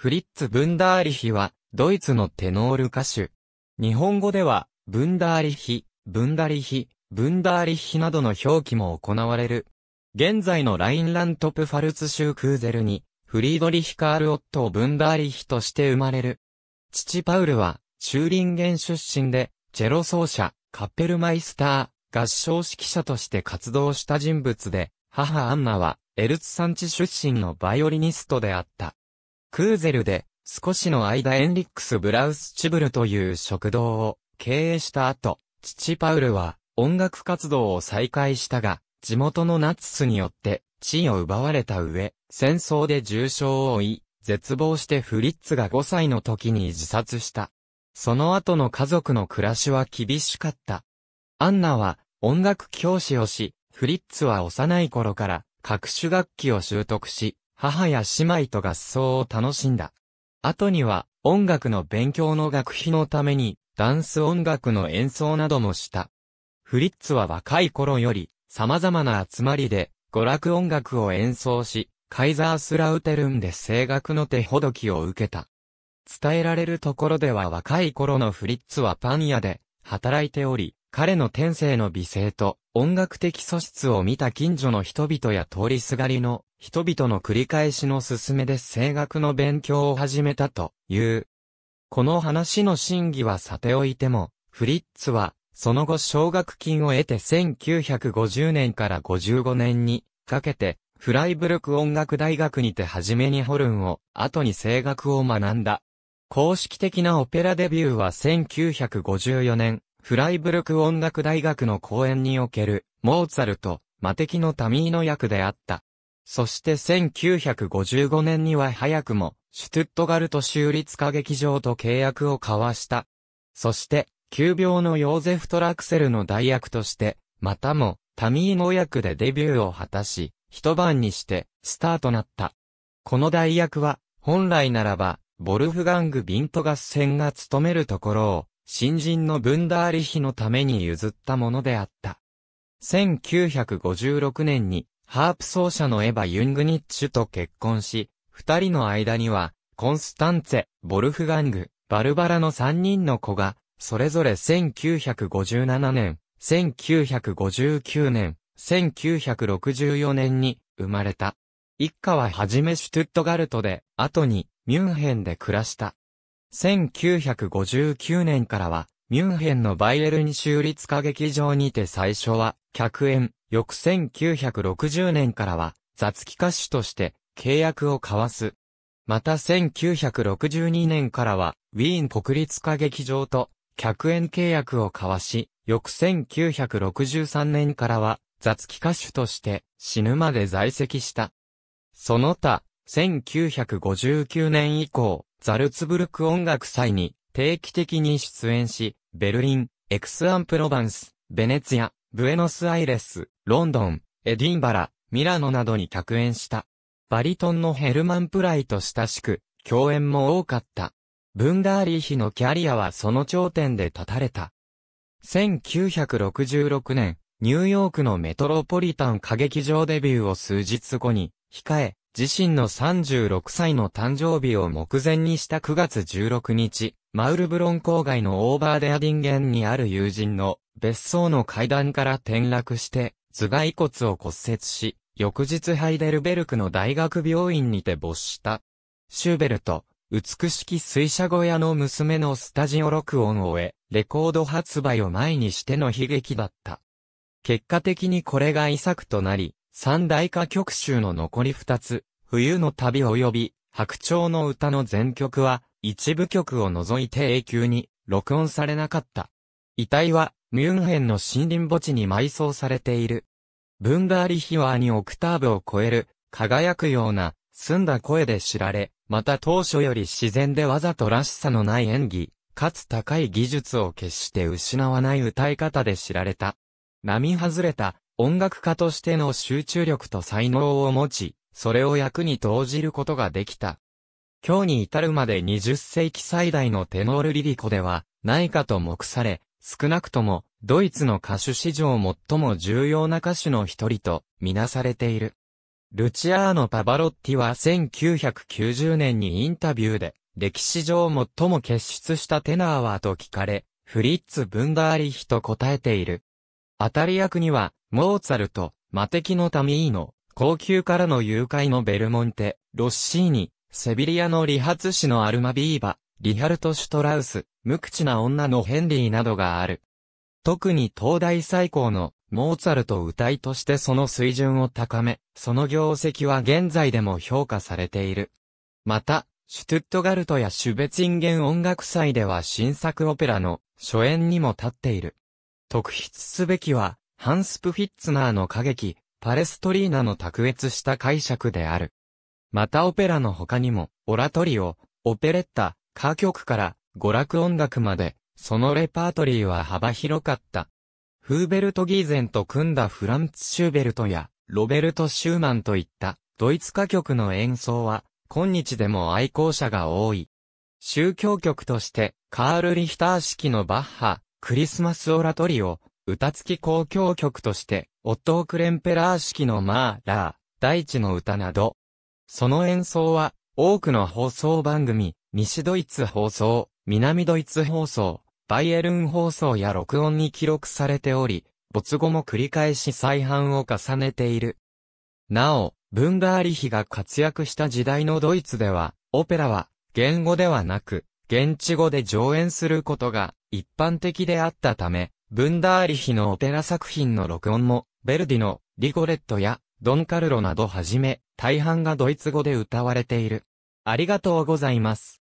フリッツ・ブンダーリヒは、ドイツのテノール歌手。日本語では、ブンダーリヒ、ブンダリヒ、ブンダーリヒなどの表記も行われる。現在のラインラントプファルツ州クーゼルに、フリードリヒ・カール・オットをブンダーリヒとして生まれる。父パウルは、チューリンゲン出身で、チェロ奏者、カッペルマイスター、合唱指揮者として活動した人物で、母アンナは、エルツ産地出身のバイオリニストであった。クーゼルで、少しの間エンリックス・ブラウスチブルという食堂を経営した後、父パウルは音楽活動を再開したが、地元のナチスによって地位を奪われた上、戦争で重傷を負い、絶望してフリッツが5歳の時に自殺した。その後の家族の暮らしは厳しかった。アンナは音楽教師をし、フリッツは幼い頃から各種楽器を習得し、母や姉妹と合奏を楽しんだ。後には、音楽の勉強の学費のために、ダンス音楽の演奏などもした。フリッツは若い頃より、様々な集まりで、娯楽音楽を演奏し、カイザースラウテルンで声楽の手ほどきを受けた。伝えられるところでは若い頃のフリッツはパン屋で働いており、彼の天性の美声と音楽的素質を見た近所の人々や通りすがりの人々の繰り返しの勧めで声楽の勉強を始めたという。この話の真偽はさておいても、フリッツはその後奨学金を得て1950年から55年にかけてフライブルク音楽大学にて初めにホルンを、後に声楽を学んだ。公式的なオペラデビューは1954年、フライブルク音楽大学の講演における、モーツァルト、魔敵のタミーの役であった。そして1955年には早くも、シュトゥットガルト州立歌劇場と契約を交わした。そして、急病のヨーゼフ・トラクセルの代役として、またも、タミーの役でデビューを果たし、一晩にして、スターとなった。この代役は、本来ならば、ボルフガング・ビント合戦が務めるところを、新人のブンダーリヒのために譲ったものであった。1956年に、ハープ奏者のエヴァ・ユングニッチュと結婚し、二人の間には、コンスタンツェ、ボルフガング、バルバラの三人の子が、それぞれ1957年、1959年、1964年に生まれた。一家ははじめシュトゥットガルトで、後にミュンヘンで暮らした。1959年からは、ミュンヘンのバイエルに州立歌劇場にて最初は、客演、翌1960年からは、雑記歌手として、契約を交わす。また1962年からは、ウィーン国立歌劇場と、客演契約を交わし、翌1963年からは、雑記歌手として、死ぬまで在籍した。その他、1959年以降、ザルツブルク音楽祭に定期的に出演し、ベルリン、エクスアンプロバンス、ベネツィア、ブエノスアイレス、ロンドン、エディンバラ、ミラノなどに客演した。バリトンのヘルマン・プライと親しく、共演も多かった。ブンダーリーヒのキャリアはその頂点で立たれた。1966年、ニューヨークのメトロポリタン歌劇場デビューを数日後に、控え、自身の36歳の誕生日を目前にした9月16日、マウルブロン郊外のオーバーデアディンゲンにある友人の別荘の階段から転落して、頭蓋骨を骨折し、翌日ハイデルベルクの大学病院にて没した。シューベルト、美しき水車小屋の娘のスタジオ録音を終え、レコード発売を前にしての悲劇だった。結果的にこれが遺作となり、三大歌曲集の残り二つ、冬の旅及び、白鳥の歌の全曲は、一部曲を除いて永久に、録音されなかった。遺体は、ミュンヘンの森林墓地に埋葬されている。ブンダーリヒワーにオクターブを超える、輝くような、澄んだ声で知られ、また当初より自然でわざとらしさのない演技、かつ高い技術を決して失わない歌い方で知られた。並外れた音楽家としての集中力と才能を持ち、それを役に投じることができた。今日に至るまで20世紀最大のテノールリリコでは、ないかと目され、少なくとも、ドイツの歌手史上最も重要な歌手の一人と、みなされている。ルチアーノ・パバロッティは1990年にインタビューで、歴史上最も傑出したテナーはと聞かれ、フリッツ・ブンダーリヒと答えている。当たり役には、モーツァルト、魔キのタミーノ、高級からの誘拐のベルモンテ、ロッシーニ、セビリアの理髪師のアルマビーバ、リハルト・シュトラウス、無口な女のヘンリーなどがある。特に東大最高のモーツァルト歌いとしてその水準を高め、その業績は現在でも評価されている。また、シュトゥットガルトやシュベツィンゲン音楽祭では新作オペラの初演にも立っている。特筆すべきは、ハンス・プフィッツナーの歌劇、パレストリーナの卓越した解釈である。またオペラの他にも、オラトリオ、オペレッタ、歌曲から娯楽音楽まで、そのレパートリーは幅広かった。フーベルト・ギーゼンと組んだフランツ・シューベルトや、ロベルト・シューマンといった、ドイツ歌曲の演奏は、今日でも愛好者が多い。宗教曲として、カール・リヒター式のバッハ、クリスマス・オラトリオ、歌付き交響曲として、オットー・クレンペラー式のマーラー、大地の歌など、その演奏は、多くの放送番組、西ドイツ放送、南ドイツ放送、バイエルン放送や録音に記録されており、没後も繰り返し再販を重ねている。なお、ブンガーリヒが活躍した時代のドイツでは、オペラは、言語ではなく、現地語で上演することが一般的であったため、ブンダーリヒのオペラ作品の録音も、ベルディのリゴレットやドンカルロなどはじめ、大半がドイツ語で歌われている。ありがとうございます。